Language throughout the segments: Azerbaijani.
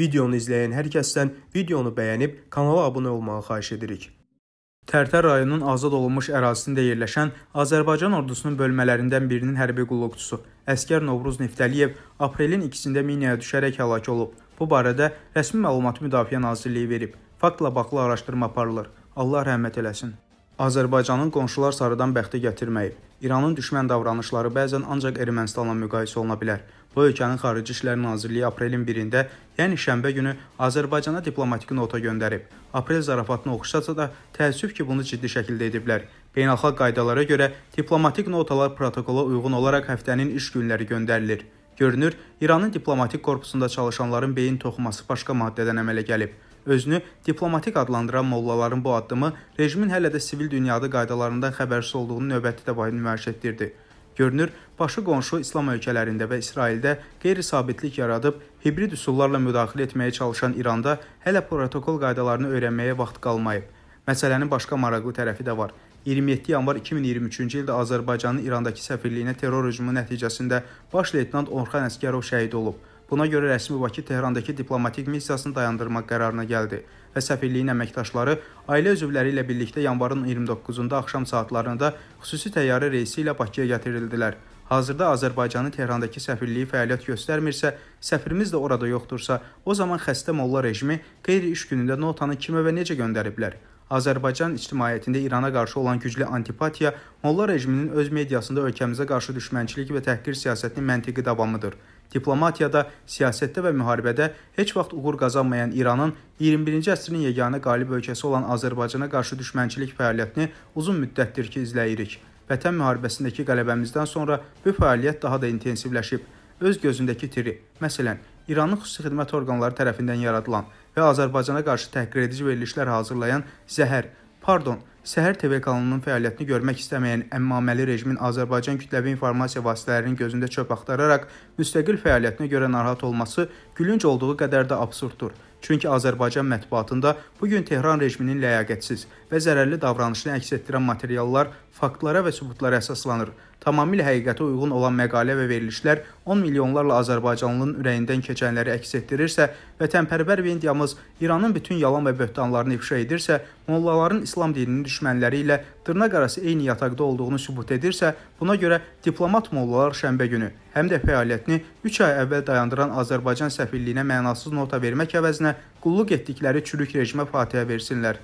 Videonu izləyən hər kəsdən videonu bəyənib kanala abunə olmağı xahiş edirik. Tərtər rayonunun azad olunmuş ərazisində yerləşən Azərbaycan ordusunun bölmələrindən birinin hərbi qulluqçusu əskər Novruz Neftəliyev aprelin 2-də minaya düşərək həlak olub. Bu barədə rəsmi məlumatı Müdafiə Nazirliyi verib. Faktla bağlı araşdırma aparılır. Allah rəhmət eləsin. Azərbaycanın qonşular sarıdan bəxti gətirməyib. İranın düşmən davranışları bəzən ancaq Ermənistanla müqayisə oluna bilər. Bu ölkənin Xarici İşlər Nazirliyi aprelin 1-də, yəni şənbə günü Azərbaycana diplomatik nota göndərib. Aprel zarafatını oxşasa da, təəssüf ki, bunu ciddi şəkildə ediblər. Beynəlxalq qaydalara görə diplomatik notalar protokola uyğun olaraq həftənin iş günləri göndərilir. Görünür, İranın diplomatik korpusunda çalışanların beyin toxuması başqa maddədən əmələ gəlib. Özünü diplomatik adlandıran mollaların bu addımı rejimin hələ də sivil dünyada qaydalarından xəbərsiz olduğunu növbəti dəfə nümayiş etdirdi. Görünür, başı qonşu İslam ölkələrində və İsraildə qeyri-sabitlik yaradıb hibrid üsullarla müdaxilə etməyə çalışan İranda hələ protokol qaydalarını öyrənməyə vaxt qalmayıb. Məsələnin başqa maraqlı tərəfi də var. 27 yanvar 2023-cü ildə Azərbaycanın İrandakı səfirliyinə terror hücumu nəticəsində baş leytenant Orxan Əskərov şəhid olub. Buna görə rəsmi Bakı Tehrandakı diplomatik missiyasını dayandırmaq qərarına gəldi və səfirliyin əməkdaşları ailə üzvləri ilə birlikdə yanvarın 29-da axşam saatlarında xüsusi təyyarə reysi ilə Bakıya gətirildilər. Hazırda Azərbaycanın Tehrandakı səfirliyi fəaliyyət göstərmirsə, səfirimiz də orada yoxdursa, o zaman xəstə molla rejimi qeyri-iş günündə notanı kimə və necə göndəriblər? Azərbaycan ictimaiyyətində İrana qarşı olan güclü antipatiya molla rejiminin öz mediasında ölkəmizə qarşı düşmənçilik və təhqir siyasətinin məntiqi davamıdır. Diplomatiyada, siyasətdə və müharibədə heç vaxt uğur qazanmayan İranın 21-ci əsrin yeganə qalib ölkəsi olan Azərbaycana qarşı düşmənçilik fəaliyyətini uzun müddətdir ki, izləyirik. Vətən müharibəsindəki qələbəmizdən sonra bu fəaliyyət daha da intensivləşib. Öz gözündəki tiri, məsələn, İranın xüsusi xidmət orqanları tərəfindən yaradılan və Azərbaycana qarşı təhqir edici verilişlər hazırlayan zəhər, pardon, Səhər TV kanalının fəaliyyətini görmək istəməyən əmmaməli rejimin Azərbaycan kütləvi informasiya vasitələrinin gözündə çöp axtararaq müstəqil fəaliyyətinə görə narahat olması gülünc olduğu qədər də absurddur. Çünki Azərbaycan mətbuatında bu gün Tehran rejiminin ləyaqətsiz, və zərərli davranışını əks etdirən materiallar faktlara və sübutlara əsaslanır. Tamamilə həqiqətə uyğun olan məqalə və verilişlər 10 milyonlarla azərbaycanlının ürəyindən keçənləri əks etdirirsə, vətənpərvər Vendiyamız İranın bütün yalan və böhtanlarını ifşa edirsə, mollaların İslam dininin düşmənləri ilə dırnaq arası eyni yataqda olduğunu sübut edirsə, buna görə diplomat mollalar şənbə günü həm də fəaliyyətini 3 ay əvvəl dayandıran Azərbaycan səfirliyinə mənasız nota vermək əvəzinə qulluq etdikləri çürük rejimə fatiha versinlər.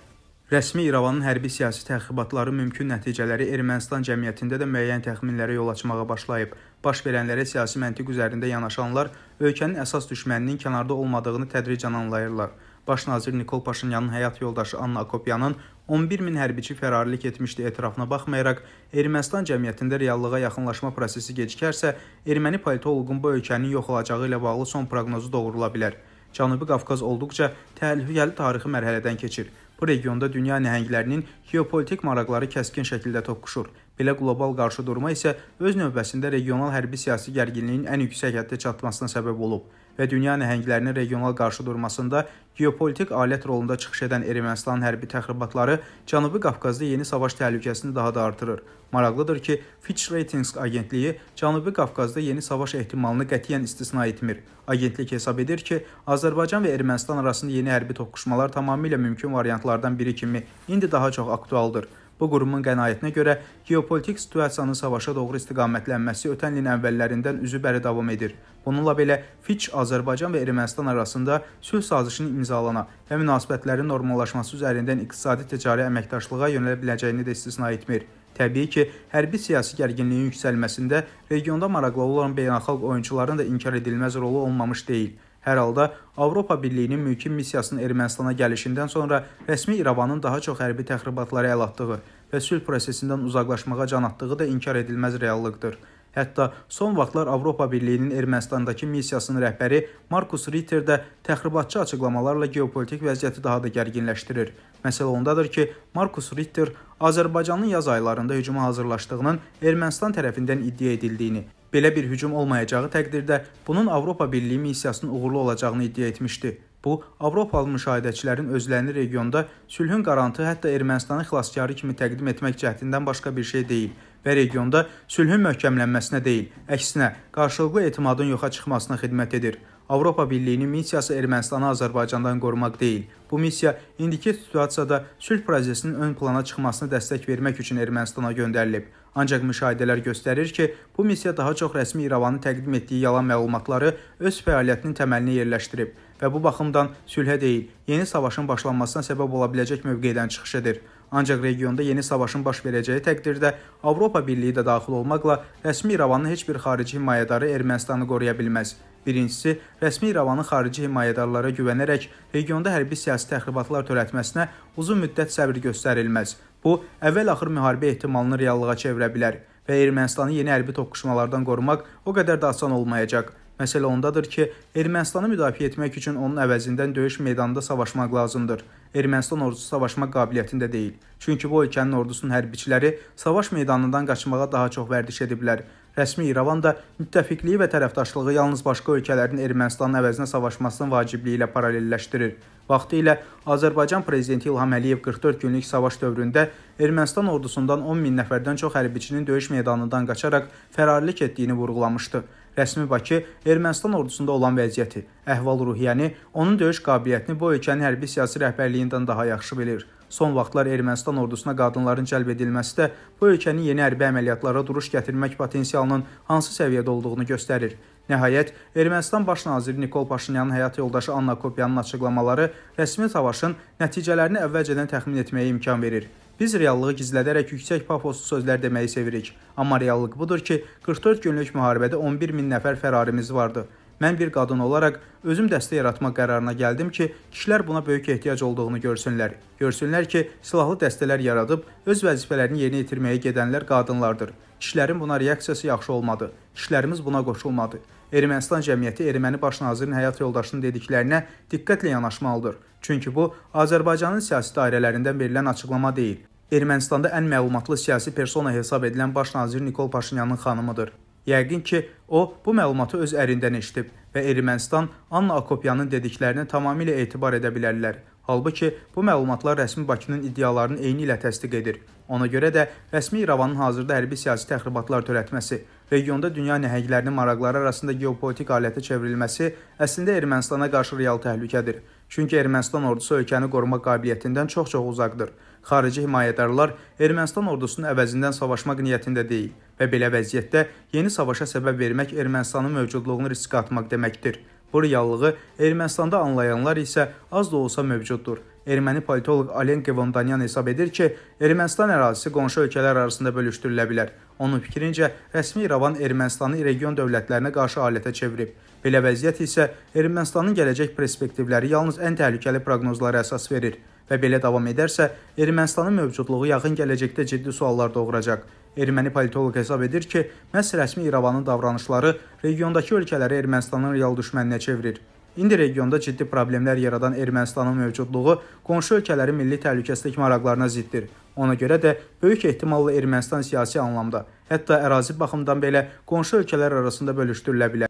Rəsmi İrəvanın hərbi siyasi təxribatları mümkün nəticələri Ermənistan cəmiyyətində də müəyyən təxminlərə yol açmağa başlayıb. Baş verənlərə siyasi məntiq üzərində yanaşanlar ölkənin əsas düşməninin kənarda olmadığını tədricən anlayırlar. Baş nazir Nikol Paşinyanın həyat yoldaşı Anna Akopyanın 11 min hərbiçi fərarilik etmişdi etirafına baxmayaraq, Ermənistan cəmiyyətində reallığa yaxınlaşma prosesi gecikərsə, erməni politoloqun bu ölkənin yox olacağı ilə bağlı son proqnozu doğrula bilər. Cənubi Qafqaz olduqca təhlükəli tarixi mərhələdən keçir. Bu regionda dünya nəhənglərinin geopolitik maraqları kəskin şəkildə toqquşur. Belə qlobal qarşıdurma isə öz növbəsində regional hərbi siyasi gərginliyin ən yüksək həddə çatmasına səbəb olub və dünya nəhənglərinin regional qarşıdurmasında geopolitik alət rolunda çıxış edən Ermənistanın hərbi təxribatları Cənubi Qafqazda yeni savaş təhlükəsini daha da artırır. Maraqlıdır ki, Fitch Ratings agentliyi Cənubi Qafqazda yeni savaş ehtimalını qətiyyən istisna etmir. Agentlik hesab edir ki, Azərbaycan və Ermənistan arasında yeni hərbi toqquşmalar tamamilə mümkün variantlardan biri kimi indi daha çox aktualdır. Bu qurumun qənaətinə görə geopolitik situasiyanın savaşa doğru istiqamətlənməsi ötən ilin əvvəllərindən üzü bəri davam edir. Bununla belə Fitch Azərbaycan və Ermənistan arasında sülh sazişinin imzalana və münasibətlərin normallaşması üzərindən iqtisadi ticari əməkdaşlığa yönələ biləcəyini də istisna etmir. Təbii ki, hərbi siyasi gərginliyin yüksəlməsində regionda maraqlı olan beynəlxalq oyunçuların da inkar edilməz rolu olmamış deyil. Hər halda Avropa Birliyinin mülki missiyasının Ermənistana gəlişindən sonra rəsmi İrəvanın daha çox hərbi təxribatlara əl atdığı və sülh prosesindən uzaqlaşmağa can atdığı da inkar edilməz reallıqdır. Hətta son vaxtlar Avropa Birliyinin Ermənistandakı missiyasının rəhbəri Markus Ritter də təxribatçı açıqlamalarla geopolitik vəziyyəti daha da gərginləşdirir. Məsələ ondadır ki, Markus Ritter Azərbaycanın yaz aylarında hücuma hazırlaşdığının Ermənistan tərəfindən iddia edildiyini Belə bir hücum olmayacağı təqdirdə bunun Avropa Birliyi missiyasının uğurlu olacağını iddia etmişdi. Bu, Avropalı müşahidəçilərin özlərini regionda sülhün qarantı hətta Ermənistanı xilaskarı kimi təqdim etmək cəhdindən başqa bir şey deyil və regionda sülhün möhkəmlənməsinə deyil, əksinə qarşılıqlı etimadın yoxa çıxmasına xidmət edir. Avropa Birliyinin missiyası Ermənistanı Azərbaycandan qorumaq deyil. Bu missiya indiki situasiyada sülh prosesinin ön plana çıxmasına dəstək vermək üçün Ermənistana göndərilib. Ancaq müşahidələr göstərir ki, bu missiya daha çox rəsmi İrəvanın təqdim etdiyi yalan məlumatları öz fəaliyyətinin təməlinə yerləşdirib və bu baxımdan sülhə deyil, yeni savaşın başlanmasına səbəb ola biləcək mövqedən çıxış edir. Ancaq regionda yeni savaşın baş verəcəyi təqdirdə Avropa Birliyi də daxil olmaqla rəsmi İrəvanın heç bir xarici himayədarı Ermənistanı qoruya bilməz. Birincisi, rəsmi İrəvanın xarici himayədarlara güvənərək regionda hərbi siyasi təxribatlar törətməsinə uzun müddət səbir göstərilməz. Bu, əvvəl-axır müharibə ehtimalını reallığa çevirə bilər və Ermənistanı yeni hərbi toqquşmalardan qorumaq o qədər də asan olmayacaq. Məsələ ondadır ki, Ermənistanı müdafiə etmək üçün onun əvəzindən döyüş meydanında savaşmaq lazımdır. Ermənistan ordusu savaşmaq qabiliyyətində deyil. Çünki bu ölkənin ordusunun hərbiçiləri savaş meydanından qaçmağa daha çox vərdiş ediblər. Rəsmi İrəvan da müttəfiqliyi və tərəfdaşlığı yalnız başqa ölkələrin Ermənistanın əvəzinə savaşmasının vacibliyi ilə paralelləşdirir. Vaxtilə Azərbaycan prezidenti İlham Əliyev 44 günlük savaş dövründə Ermənistan ordusundan 10 min nəfərdən çox hərbiçinin döyüş meydanından qaçaraq fərarlıq etdiyini vurğulamışdı. Rəsmi Bakı Ermənistan ordusunda olan vəziyyəti, əhval-ruhiyyəni, onun döyüş qabiliyyətini bu ölkənin hərbi siyasi rəhbərliyindən daha yaxşı bilir. Son vaxtlar Ermənistan ordusuna qadınların cəlb edilməsi də bu ölkənin yeni hərbi əməliyyatlara duruş gətirmək potensialının hansı səviyyədə olduğunu göstərir. Nəhayət, Ermənistan baş naziri Nikol Paşinyanın həyat yoldaşı Anna Kopyanın açıqlamaları rəsmi savaşın nəticələrini əvvəlcədən təxmin etməyə imkan verir. Biz reallığı gizlədərək yüksək pafoslu sözlər deməyi sevirik, amma reallıq budur ki, 44 günlük müharibədə 11 min nəfər fərarimiz vardı. Mən bir qadın olaraq özüm dəstə yaratmaq qərarına gəldim ki, kişilər buna böyük ehtiyac olduğunu görsünlər. Görsünlər ki, silahlı dəstələr yaradıb öz vəzifələrini yerinə yetirməyə gedənlər qadınlardır. Kişilərin buna reaksiyası yaxşı olmadı. Kişilərimiz buna qoşulmadı. Ermənistan cəmiyyəti erməni baş nazirinin həyat yoldaşının dediklərinə diqqətlə yanaşmalıdır. Çünki bu Azərbaycanın siyasi dairələrindən verilən açıqlama deyil. Ermənistanda ən məlumatlı siyasi persona hesab edilən baş nazir Nikol Paşinyanın xanımıdır. Yəqin ki, o bu məlumatı öz ərindən eşidib və Ermənistan Anna Akopyanın dediklərinə tamamilə etibar edə bilərlər. Halbuki bu məlumatlar rəsmi Bakının iddialarını eyni ilə təsdiq edir. Ona görə də rəsmi İrəvanın hazırda hərbi siyasi təxribatlar törətməsi, regionda dünya nəhənglərinin maraqları arasında geopolitik alətə çevrilməsi əslində Ermənistana qarşı real təhlükədir. Çünki Ermənistan ordusu ölkəni qorumaq qabiliyyətindən çox-çox uzaqdır. Xarici himayədarlar Ermənistan ordusunun əvəzindən savaşmaq niyyətində deyil və belə vəziyyətdə yeni savaşa səbəb vermək Ermənistanın mövcudluğunu riskə atmaq deməkdir. Bu reallığı Ermənistanda anlayanlar isə az da olsa mövcuddur. Erməni politoloq Alen Qevondanyan hesab edir ki, Ermənistan ərazisi qonşu ölkələr arasında bölüşdürülə bilər. Onun fikrincə, rəsmi İrəvan Ermənistanı region dövlətlərinə qarşı alətə çevirib. Belə vəziyyət isə Ermənistanın gələcək perspektivləri yalnız ən təhlükəli proqnozlara əsas verir və belə davam edərsə, Ermənistanın mövcudluğu yaxın gələcəkdə ciddi suallar doğuracaq. Erməni politoloq hesab edir ki, məhz rəsmi İrəvanın davranışları regiondakı ölkələri Ermənistanın real düşməninə çevirir. İndi regionda ciddi problemlər yaradan Ermənistanın mövcudluğu qonşu ölkələrin milli təhlükəsizlik maraqlarına ziddir. Ona görə də böyük ehtimalla Ermənistan siyasi anlamda, hətta ərazi baxımdan belə qonşu ölkələr arasında bölüşdürülə bilər.